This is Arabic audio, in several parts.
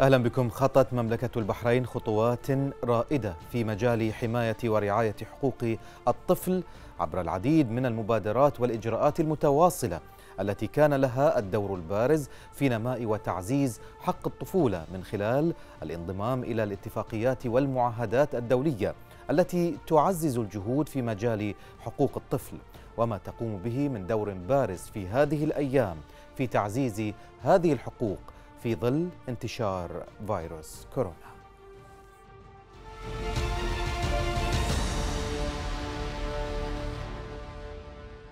اهلا بكم خطت مملكه البحرين خطوات رائده في مجال حمايه ورعايه حقوق الطفل عبر العديد من المبادرات والاجراءات المتواصله التي كان لها الدور البارز في نماء وتعزيز حق الطفوله من خلال الانضمام الى الاتفاقيات والمعاهدات الدوليه التي تعزز الجهود في مجال حقوق الطفل وما تقوم به من دور بارز في هذه الايام في تعزيز هذه الحقوق في ظل انتشار فيروس كورونا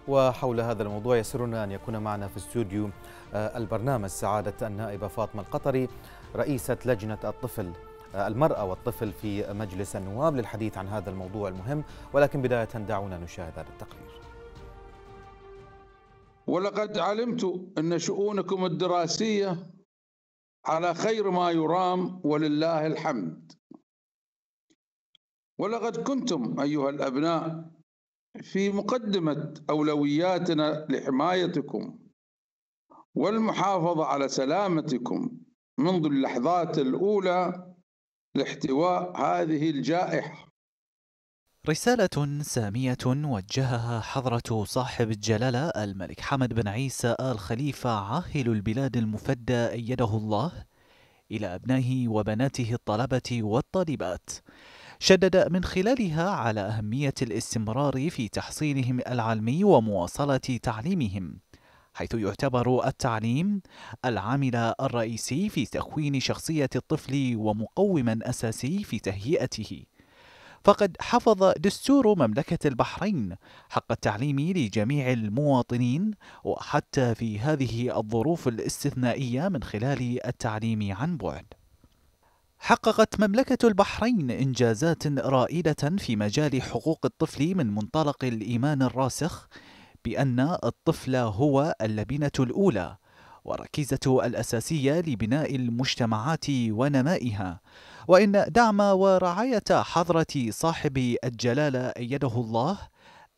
وحول هذا الموضوع يسرنا أن يكون معنا في استوديو آه، البرنامج سعادة النائبة فاطمة القطري رئيسة لجنة الطفل آه، المرأة والطفل في مجلس النواب للحديث عن هذا الموضوع المهم ولكن بداية دعونا نشاهد هذا التقرير ولقد علمت أن شؤونكم الدراسية على خير ما يرام ولله الحمد ولقد كنتم أيها الأبناء في مقدمة أولوياتنا لحمايتكم والمحافظة على سلامتكم منذ اللحظات الأولى لاحتواء هذه الجائحة رسالة سامية وجهها حضرة صاحب الجلالة الملك حمد بن عيسى آل خليفة عاهل البلاد المفدى أيده الله إلى أبنائه وبناته الطلبة والطالبات شدد من خلالها على أهمية الاستمرار في تحصيلهم العلمي ومواصلة تعليمهم حيث يعتبر التعليم العامل الرئيسي في تكوين شخصية الطفل ومقوما أساسي في تهيئته فقد حفظ دستور مملكة البحرين حق التعليم لجميع المواطنين وحتى في هذه الظروف الاستثنائية من خلال التعليم عن بعد. حققت مملكة البحرين إنجازات رائدة في مجال حقوق الطفل من منطلق الإيمان الراسخ بأن الطفل هو اللبنة الأولى وركيزة الأساسية لبناء المجتمعات ونمائها، وإن دعم ورعاية حضرة صاحب الجلالة أيده الله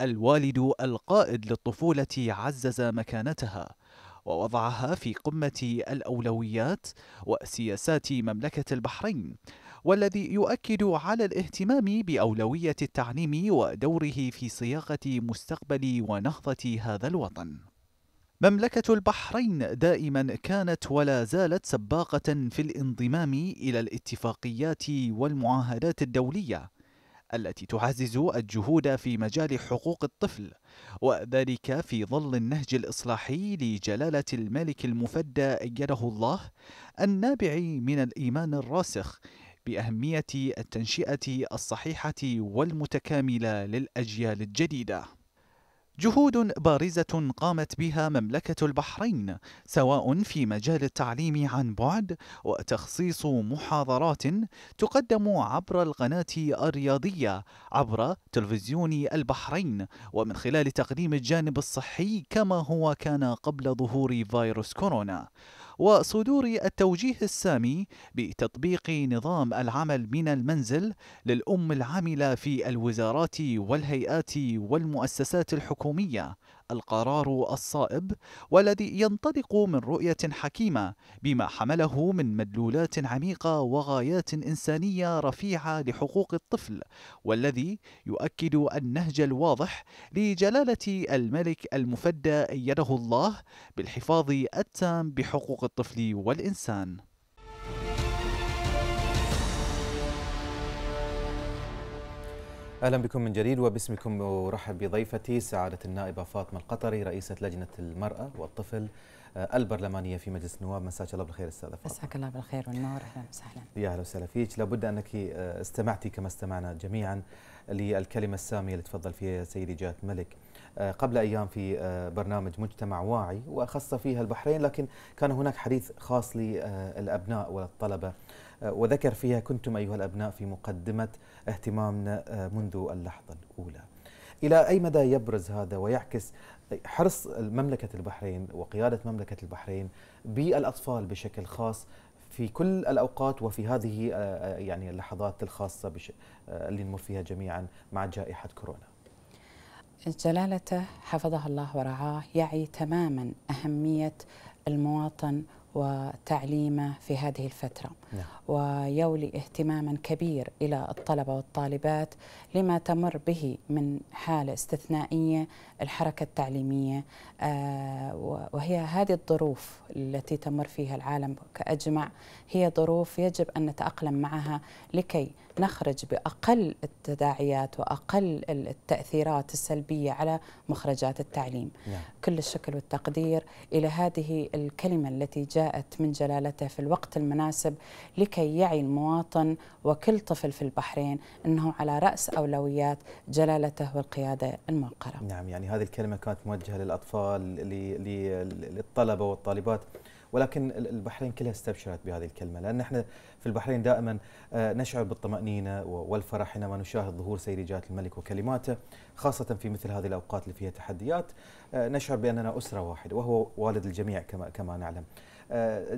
الوالد القائد للطفولة عزز مكانتها ووضعها في قمة الأولويات وسياسات مملكة البحرين والذي يؤكد على الاهتمام بأولوية التعليم ودوره في صياغة مستقبل ونهضة هذا الوطن مملكة البحرين دائما كانت ولا زالت سباقة في الانضمام إلى الاتفاقيات والمعاهدات الدولية التي تعزز الجهود في مجال حقوق الطفل وذلك في ظل النهج الإصلاحي لجلالة الملك المفدى أيده الله النابع من الإيمان الراسخ بأهمية التنشئة الصحيحة والمتكاملة للأجيال الجديدة جهود بارزة قامت بها مملكة البحرين سواء في مجال التعليم عن بعد وتخصيص محاضرات تقدم عبر القناة الرياضية عبر تلفزيون البحرين ومن خلال تقديم الجانب الصحي كما هو كان قبل ظهور فيروس كورونا وصدور التوجيه السامي بتطبيق نظام العمل من المنزل للأم العاملة في الوزارات والهيئات والمؤسسات الحكومية القرار الصائب والذي ينطلق من رؤية حكيمة بما حمله من مدلولات عميقة وغايات إنسانية رفيعة لحقوق الطفل والذي يؤكد النهج الواضح لجلالة الملك المفدى أيده الله بالحفاظ التام بحقوق الطفل والإنسان اهلا بكم من جديد وباسمكم ارحب بضيفتي سعاده النائبه فاطمه القطري رئيسه لجنه المراه والطفل آه، البرلمانيه في مجلس النواب مساك الله بالخير استاذه فاطمه مساك الله بالخير والنور اهلا وسهلا يا اهلا وسهلا فيك لابد انك آه، استمعتي كما استمعنا جميعا للكلمه الساميه اللي تفضل فيها سيدي جات ملك آه، قبل أيام في آه، برنامج مجتمع واعي وأخص فيها البحرين لكن كان هناك حديث خاص للأبناء والطلبة آه، وذكر فيها كنتم أيها الأبناء في مقدمة اهتمامنا منذ اللحظة الأولى إلى أي مدى يبرز هذا ويعكس حرص مملكة البحرين وقيادة مملكة البحرين بالأطفال بشكل خاص في كل الاوقات وفي هذه يعني اللحظات الخاصه اللي نمر فيها جميعا مع جائحه كورونا. جلالته حفظه الله ورعاه يعي تماما أهمية المواطن وتعليمه في هذه الفترة نعم. ويولي اهتماما كبير إلى الطلبة والطالبات لما تمر به من حالة استثنائية الحركة التعليمية آه، وهي هذه الظروف التي تمر فيها العالم كأجمع هي ظروف يجب أن نتأقلم معها لكي نخرج بأقل التداعيات وأقل التأثيرات السلبية على مخرجات التعليم نعم. كل الشكر والتقدير إلى هذه الكلمة التي جاءت من جلالته في الوقت المناسب لكي يعي المواطن وكل طفل في البحرين أنه على رأس أولويات جلالته والقيادة الموقرة نعم يعني هذه الكلمة كانت موجهة للأطفال للطلبة والطالبات ولكن البحرين كلها استبشرت بهذه الكلمة لأن احنا في البحرين دائما آه، نشعر بالطمأنينة والفرح حينما نشاهد ظهور سيد جلالة الملك وكلماته خاصة في مثل هذه الأوقات اللي فيها تحديات آه، نشعر بأننا أسرة واحدة وهو والد الجميع كما كما نعلم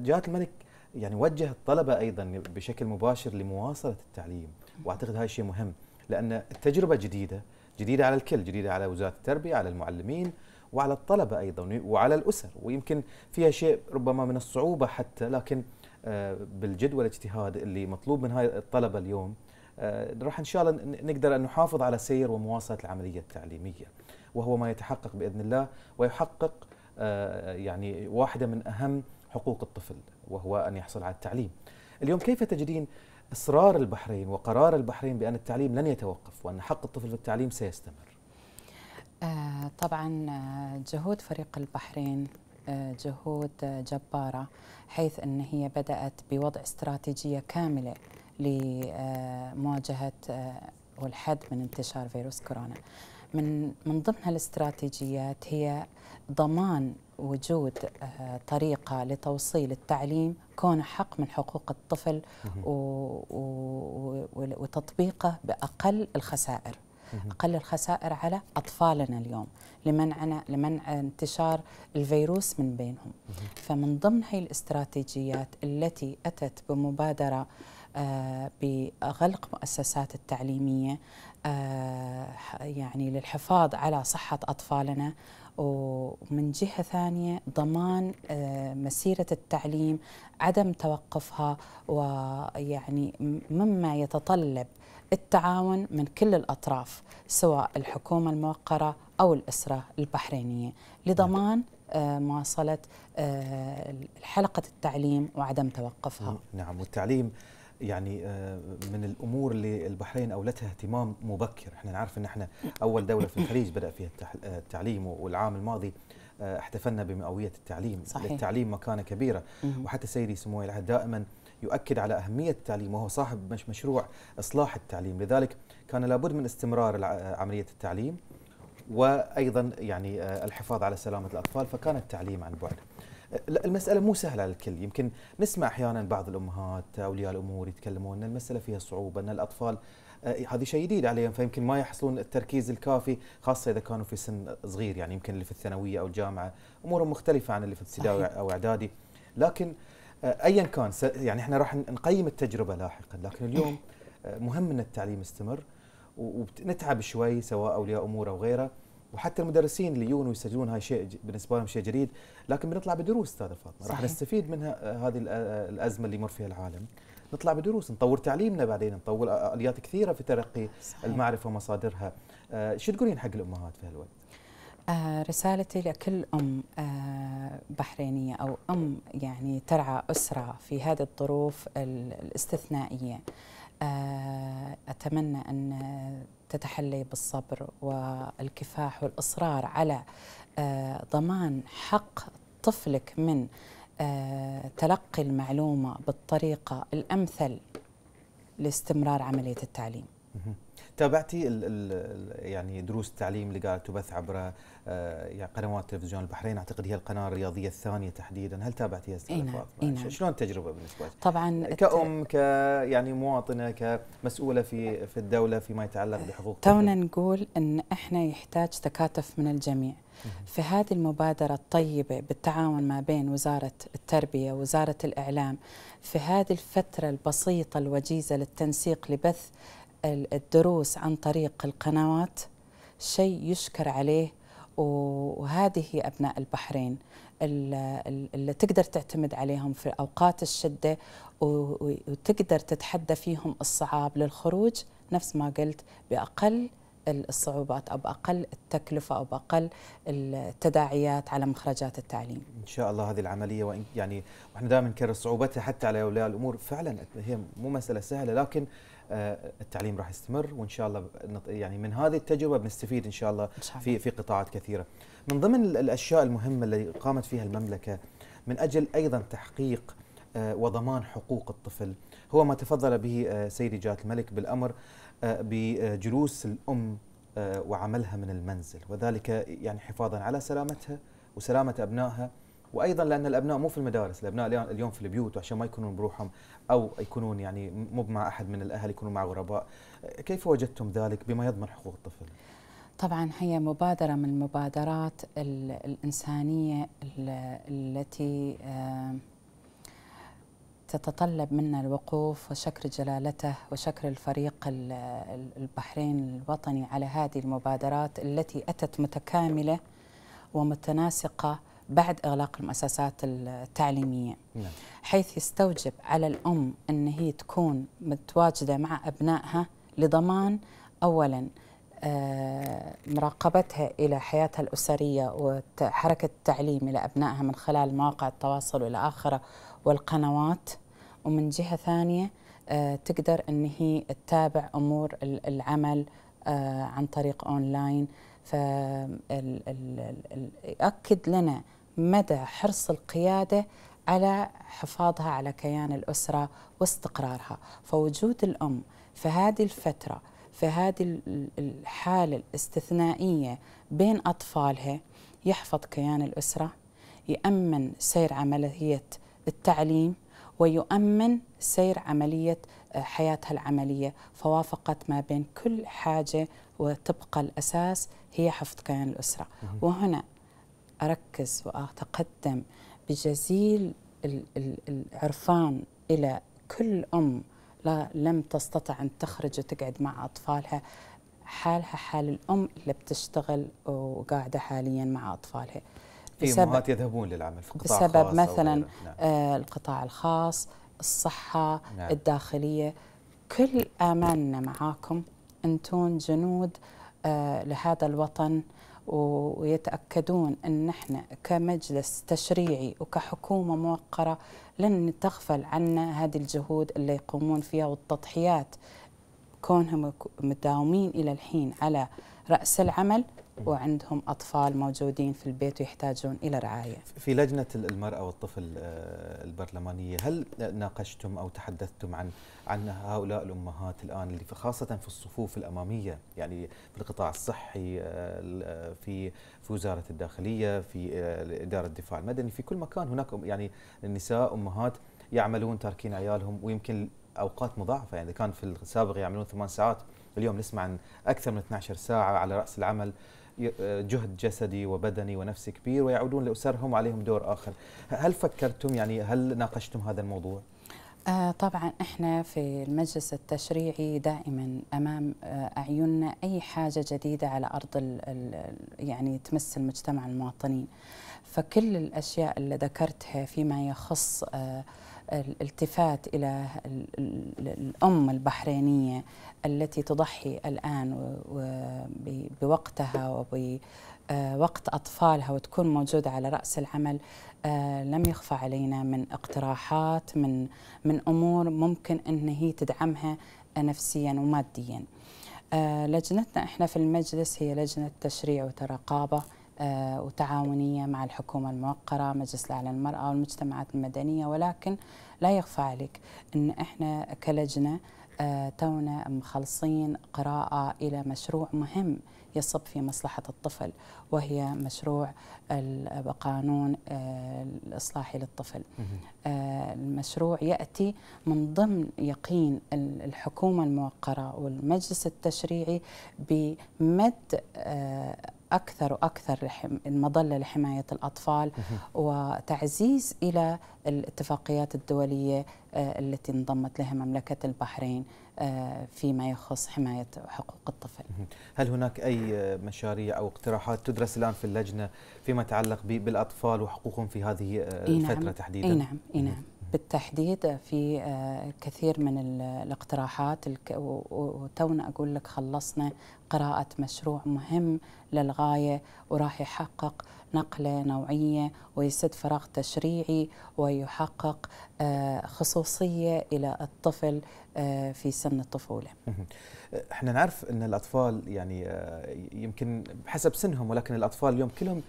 جلالة الملك يعني وجه الطلبه ايضا بشكل مباشر لمواصله التعليم واعتقد هذا الشيء مهم لان التجربه جديده جديده على الكل جديده على وزاره التربيه على المعلمين وعلى الطلبه ايضا وعلى الاسر ويمكن فيها شيء ربما من الصعوبه حتى لكن آه، بالجد والاجتهاد اللي مطلوب من هاي الطلبه اليوم آه، راح ان شاء الله نقدر ان نحافظ على سير ومواصله العمليه التعليميه وهو ما يتحقق باذن الله ويحقق آه، يعني واحده من اهم حقوق الطفل وهو أن يحصل على التعليم اليوم كيف تجدين إصرار البحرين وقرار البحرين بأن التعليم لن يتوقف وأن حق الطفل في التعليم سيستمر آه، طبعا آه، جهود فريق البحرين آه، جهود جبارة حيث أن هي بدأت بوضع استراتيجية كاملة لمواجهة والحد من انتشار فيروس كورونا من من ضمن هالاستراتيجيات هي ضمان وجود آه، طريقة لتوصيل التعليم كون حق من حقوق الطفل وتطبيقه بأقل الخسائر أقل الخسائر على أطفالنا اليوم لمنعنا لمنع انتشار الفيروس من بينهم فمن ضمن هي الاستراتيجيات التي أتت بمبادرة آه، بغلق مؤسسات التعليمية آه، يعني للحفاظ على صحة أطفالنا ومن جهة ثانية ضمان آه، مسيرة التعليم عدم توقفها ويعني مما يتطلب التعاون من كل الأطراف سواء الحكومة الموقرة أو الأسرة البحرينية لضمان آه، مواصلة آه، حلقة التعليم وعدم توقفها نعم والتعليم يعني آه، من الامور اللي البحرين اولتها اهتمام مبكر، احنا نعرف ان احنا اول دوله في الخليج بدا فيها آه، التعليم والعام الماضي آه، احتفلنا بمئويه التعليم، صحيح. للتعليم مكانه كبيره وحتى سيدي سمو العهد دائما يؤكد على اهميه التعليم وهو صاحب مش مشروع اصلاح التعليم، لذلك كان لابد من استمرار عمليه التعليم وايضا يعني الحفاظ على سلامه الاطفال فكان التعليم عن بعد. المساله مو سهله على الكل يمكن نسمع احيانا بعض الامهات اولياء الامور يتكلمون ان المساله فيها صعوبه ان الاطفال آه، هذه شيء جديد عليهم فيمكن ما يحصلون التركيز الكافي خاصه اذا كانوا في سن صغير يعني يمكن اللي في الثانويه او الجامعه امورهم مختلفه عن اللي في ابتدائي او اعدادي لكن آه، ايا كان يعني احنا راح نقيم التجربه لاحقا لكن اليوم آه، مهم ان التعليم يستمر ونتعب شوي سواء اولياء امور او غيره وحتى المدرسين اللي يجون ويسجلون هاي شيء بالنسبه لهم شيء جديد لكن بنطلع بدروس استاذه فاطمه راح نستفيد من آه، هذه آه، آه، الازمه اللي يمر فيها العالم نطلع بدروس نطور تعليمنا بعدين نطور اليات كثيره في ترقي صحيح. المعرفه ومصادرها آه شو تقولين حق الامهات في هالوقت آه رسالتي لكل ام آه بحرينيه او ام يعني ترعى اسره في هذه الظروف الاستثنائيه اتمنى ان تتحلي بالصبر والكفاح والاصرار على آه، ضمان حق طفلك من آه، تلقي المعلومه بالطريقه الامثل لاستمرار عمليه التعليم تابعتي الـ الـ يعني دروس التعليم اللي قاعد تبث عبر يعني قنوات تلفزيون البحرين اعتقد هي القناه الرياضيه الثانيه تحديدا هل تابعتيها استاذ نعم، فاطمه طيب، نعم. شلون التجربه بالنسبه لك طبعا كأم ك يعني مواطنه كمسؤوله في في الدوله فيما يتعلق بحقوق تونا نقول ان احنا يحتاج تكاتف من الجميع في هذه المبادرة الطيبة بالتعاون ما بين وزارة التربية ووزارة الإعلام في هذه الفترة البسيطة الوجيزة للتنسيق لبث الدروس عن طريق القنوات شيء يشكر عليه وهذه أبناء البحرين اللي تقدر تعتمد عليهم في أوقات الشدة وتقدر تتحدى فيهم الصعاب للخروج نفس ما قلت بأقل الصعوبات أو بأقل التكلفة أو بأقل التداعيات على مخرجات التعليم إن شاء الله هذه العملية وإن يعني وإحنا دائما نكرر صعوبتها حتى على أولياء الأمور فعلا هي مو مسألة سهلة لكن آه، التعليم راح يستمر وان شاء الله يعني من هذه التجربه بنستفيد ان شاء الله في في قطاعات كثيره. من ضمن الاشياء المهمه التي قامت فيها المملكه من اجل ايضا تحقيق آه، وضمان حقوق الطفل هو ما تفضل به آه، سيدي جلاله الملك بالامر بجلوس الام وعملها من المنزل وذلك يعني حفاظا على سلامتها وسلامه ابنائها وايضا لان الابناء مو في المدارس الابناء اليوم في البيوت وعشان ما يكونون بروحهم او يكونون يعني مو مع احد من الاهل يكونون مع غرباء كيف وجدتم ذلك بما يضمن حقوق الطفل طبعا هي مبادره من المبادرات الانسانيه التي تتطلب منا الوقوف وشكر جلالته وشكر الفريق البحرين الوطني على هذه المبادرات التي اتت متكامله ومتناسقه بعد إغلاق المؤسسات التعليمية نعم. حيث يستوجب على الأم أن هي تكون متواجدة مع أبنائها لضمان أولا آه، مراقبتها إلى حياتها الأسرية وحركة التعليم إلى أبنائها من خلال مواقع التواصل إلى آخره والقنوات ومن جهة ثانية آه، تقدر أن هي تتابع أمور العمل آه، عن طريق أونلاين فيأكد لنا مدى حرص القياده على حفاظها على كيان الاسره واستقرارها، فوجود الام في هذه الفتره في هذه الحاله الاستثنائيه بين اطفالها يحفظ كيان الاسره، يامن سير عمليه التعليم ويؤمن سير عمليه آه، حياتها العمليه، فوافقت ما بين كل حاجه وتبقى الاساس هي حفظ كيان الاسره، وهنا أركز وأتقدم بجزيل العرفان إلى كل أم لا لم تستطع أن تخرج وتقعد مع أطفالها حالها حال الأم اللي بتشتغل وقاعدة حاليا مع أطفالها في إيه، أمهات يذهبون للعمل في قطاع بسبب خاص مثلا آه، نعم. آه القطاع الخاص الصحة نعم. الداخلية كل آماننا معاكم أنتون جنود آه لهذا الوطن ويتأكدون أن نحن كمجلس تشريعي وكحكومة موقرة لن تغفل عنا هذه الجهود اللي يقومون فيها والتضحيات كونهم مداومين إلى الحين على رأس العمل وعندهم أطفال موجودين في البيت ويحتاجون إلى رعاية في لجنة المرأة والطفل آه، البرلمانية هل ناقشتم أو تحدثتم عن عن هؤلاء الأمهات الآن اللي خاصة في الصفوف الأمامية يعني في القطاع الصحي آه، آه، في في وزارة الداخلية في إدارة الدفاع المدني في كل مكان هناك يعني النساء أمهات يعملون تاركين عيالهم ويمكن اوقات مضاعفه يعني كان في السابق يعملون ثمان ساعات اليوم نسمع عن اكثر من 12 ساعه على راس العمل آه، جهد جسدي وبدني ونفسي كبير ويعودون لأسرهم وعليهم دور آخر هل فكرتم يعني هل ناقشتم هذا الموضوع؟ آه طبعا احنا في المجلس التشريعي دائما امام آه اعيننا اي حاجه جديده على ارض يعني تمس المجتمع المواطنين فكل الاشياء اللي ذكرتها فيما يخص آه الالتفات إلى الأم البحرينية التي تضحي الآن بوقتها وبوقت آه، أطفالها وتكون موجودة على رأس العمل آه، لم يخفى علينا من اقتراحات من من أمور ممكن أن هي تدعمها نفسيا وماديا آه، لجنتنا احنا في المجلس هي لجنة تشريع وترقابة آه، وتعاونية مع الحكومة الموقرة مجلس الأعلى للمرأة والمجتمعات المدنية ولكن لا يخفى عليك أن إحنا كلجنة آه، تونا مخلصين قراءة إلى مشروع مهم يصب في مصلحة الطفل وهي مشروع قانون آه، الإصلاحي للطفل المشروع يأتي من ضمن يقين الحكومة الموقرة والمجلس التشريعي بمد أكثر وأكثر المظلة لحماية الأطفال وتعزيز إلى الاتفاقيات الدولية آه، التي انضمت لها مملكة البحرين آه، فيما يخص حماية حقوق الطفل هل هناك أي مشاريع أو اقتراحات تدرس الآن في اللجنة فيما يتعلق بالأطفال وحقوقهم في هذه آه، الفترة نعم. تحديدا؟ إي نعم إي نعم بالتحديد في كثير من الاقتراحات وتونا اقول لك خلصنا قراءة مشروع مهم للغاية وراح يحقق نقلة نوعية ويسد فراغ تشريعي ويحقق آه، خصوصية إلى الطفل آه، في سن الطفولة احنا نعرف أن الأطفال يعني آه، يمكن حسب سنهم ولكن الأطفال اليوم كلهم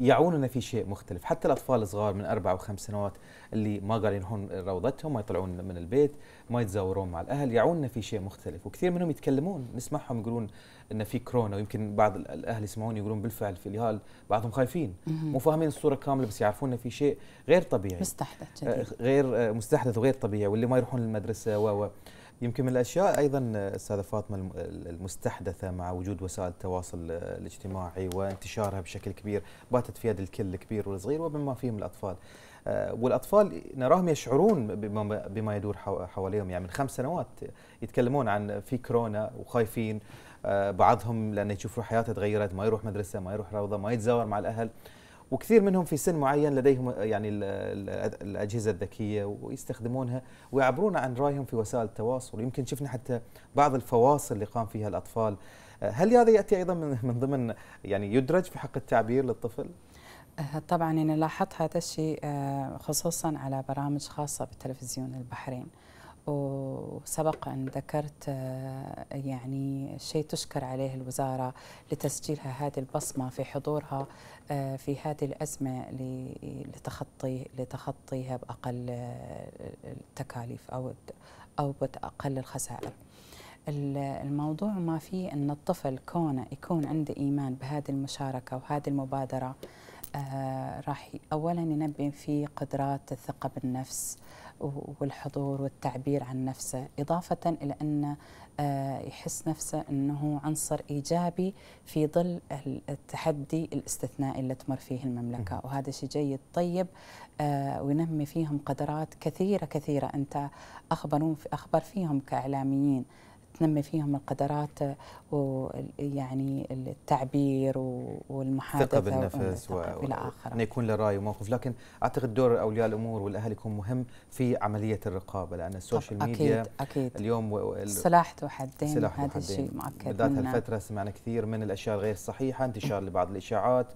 يعوننا في شيء مختلف حتى الأطفال الصغار من أربع وخمس سنوات اللي ما قالين ينهون روضتهم ما يطلعون من البيت ما يتزاورون مع الاهل يعوننا في شيء مختلف وكثير منهم يتكلمون نسمعهم يقولون ان في كورونا ويمكن بعض الاهل يسمعون يقولون بالفعل في الهال بعضهم خايفين مو فاهمين الصوره كامله بس يعرفون ان في شيء غير طبيعي مستحدث جديد. آه، غير آه، مستحدث وغير طبيعي واللي ما يروحون المدرسه و يمكن من الاشياء ايضا آه، استاذه فاطمه المستحدثه مع وجود وسائل التواصل الاجتماعي وانتشارها بشكل كبير باتت في يد الكل الكبير والصغير وبما فيهم الاطفال والاطفال نراهم يشعرون بما يدور حواليهم يعني من خمس سنوات يتكلمون عن في كورونا وخايفين آه، بعضهم لانه يشوفوا حياته تغيرت ما يروح مدرسه ما يروح روضه ما يتزاور مع الاهل وكثير منهم في سن معين لديهم يعني الاجهزه الذكيه ويستخدمونها ويعبرون عن رايهم في وسائل التواصل يمكن شفنا حتى بعض الفواصل اللي قام فيها الاطفال آه، هل هذا ياتي ايضا من ضمن يعني يدرج في حق التعبير للطفل طبعا أنا لاحظت هذا الشيء آه، خصوصا على برامج خاصة بتلفزيون البحرين وسبق أن ذكرت آه، يعني شيء تشكر عليه الوزارة لتسجيلها هذه البصمة في حضورها آه، في هذه الأزمة لتخطي لتخطيها بأقل التكاليف أو أو بأقل الخسائر. الموضوع ما فيه أن الطفل كونه يكون عنده إيمان بهذه المشاركة وهذه المبادرة آه راح اولا ينبئ في قدرات الثقه بالنفس والحضور والتعبير عن نفسه اضافه الى ان آه يحس نفسه انه عنصر ايجابي في ظل التحدي الاستثنائي اللي تمر فيه المملكه وهذا شيء جيد طيب آه وينمي فيهم قدرات كثيره كثيره انت اخبرون في اخبر فيهم كاعلاميين تنمي فيهم القدرات آه، ويعني التعبير والمحادثه ثقه بالنفس والى اخره انه يكون له راي وموقف لكن اعتقد دور اولياء الامور والاهل يكون مهم في عمليه الرقابه لان السوشيال أكيد ميديا أكيد اليوم سلاح ذو حدين هذا الشيء مؤكد بالذات هالفتره سمعنا كثير من الاشياء الغير صحيحه انتشار لبعض الاشاعات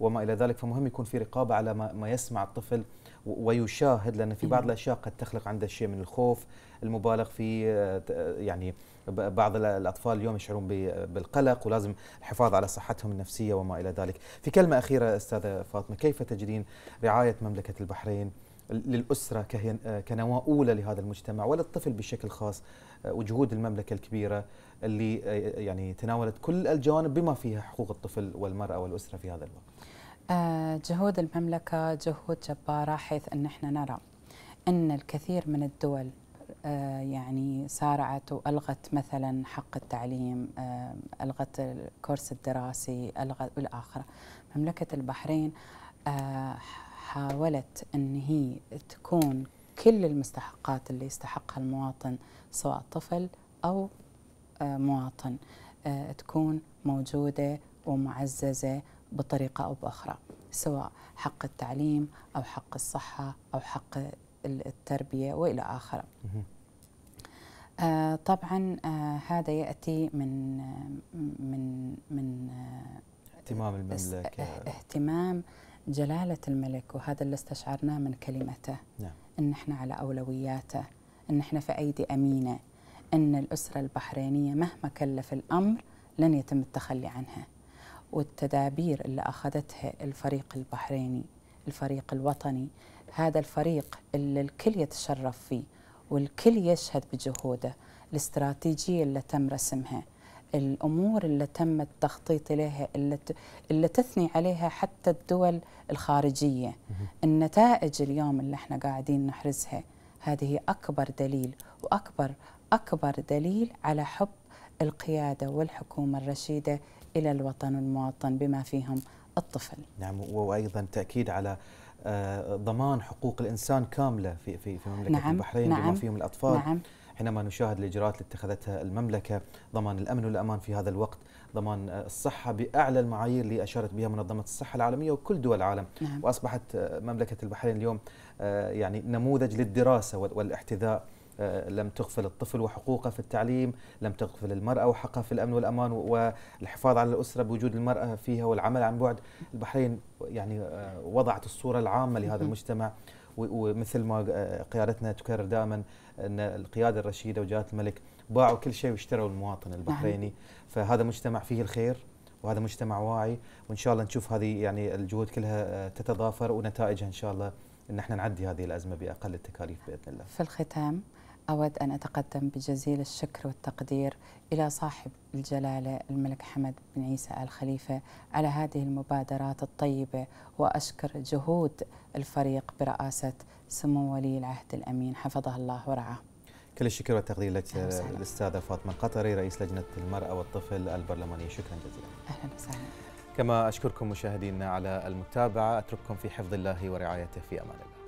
وما الى ذلك فمهم يكون في رقابه على ما يسمع الطفل ويشاهد لان في بعض الاشياء قد تخلق عنده شيء من الخوف المبالغ في آه، يعني بعض الاطفال اليوم يشعرون بالقلق ولازم الحفاظ على صحتهم النفسيه وما الى ذلك. في كلمه اخيره استاذه فاطمه كيف تجدين رعايه مملكه البحرين للاسره كهي كنواه اولى لهذا المجتمع وللطفل بشكل خاص وجهود المملكه الكبيره اللي يعني تناولت كل الجوانب بما فيها حقوق الطفل والمراه والاسره في هذا الوقت. آه، جهود المملكه جهود جباره حيث ان احنا نرى ان الكثير من الدول آه، يعني سارعت والغت مثلا حق التعليم آه، الغت الكورس الدراسي الغت والاخره مملكه البحرين آه، حاولت ان هي تكون كل المستحقات اللي يستحقها المواطن سواء طفل او مواطن تكون موجوده ومعززه بطريقه او باخرى سواء حق التعليم او حق الصحه او حق التربية وإلى آخره آه طبعا آه هذا يأتي من آه، من من آه، اهتمام المملكة إه- اهتمام جلالة الملك وهذا اللي استشعرناه من كلمته نعم. إن إحنا على أولوياته إن إحنا في أيدي أمينة إن الأسرة البحرينية مهما كلف الأمر لن يتم التخلي عنها والتدابير اللي أخذتها الفريق البحريني الفريق الوطني هذا الفريق اللي الكل يتشرف فيه والكل يشهد بجهوده الاستراتيجية اللي تم رسمها الأمور اللي تم التخطيط إليها اللي, اللي تثني عليها حتى الدول الخارجية النتائج اليوم اللي احنا قاعدين نحرزها هذه أكبر دليل وأكبر أكبر دليل على حب القيادة والحكومة الرشيدة إلى الوطن والمواطن بما فيهم الطفل نعم وأيضا تأكيد على آه، ضمان حقوق الانسان كامله في في في مملكه نعم البحرين نعم بما فيهم الاطفال نعم حينما نشاهد الاجراءات التي اتخذتها المملكه ضمان الامن والامان في هذا الوقت ضمان آه، الصحه باعلى المعايير اللي اشارت بها منظمه الصحه العالميه وكل دول العالم نعم واصبحت آه، مملكه البحرين اليوم يعني نموذج للدراسه والاحتذاء آه، لم تغفل الطفل وحقوقه في التعليم لم تغفل المرأة وحقها في الأمن والأمان والحفاظ على الأسرة بوجود المرأة فيها والعمل عن بعد البحرين يعني آه، وضعت الصورة العامة لهذا المجتمع ومثل ما آه، قيادتنا تكرر دائما أن القيادة الرشيدة وجلاله الملك باعوا كل شيء واشتروا المواطن نعم. البحريني فهذا مجتمع فيه الخير وهذا مجتمع واعي وان شاء الله نشوف هذه يعني الجهود كلها تتضافر ونتائجها ان شاء الله ان احنا نعدي هذه الازمه باقل التكاليف باذن الله. في الختام أود أن أتقدم بجزيل الشكر والتقدير إلى صاحب الجلالة الملك حمد بن عيسى آل خليفة على هذه المبادرات الطيبة وأشكر جهود الفريق برئاسة سمو ولي العهد الأمين حفظه الله ورعاه كل الشكر والتقدير لك الأستاذة فاطمة القطري رئيس لجنة المرأة والطفل البرلمانية شكرا جزيلا أهلا وسهلا كما أشكركم مشاهدينا على المتابعة أترككم في حفظ الله ورعايته في أمان الله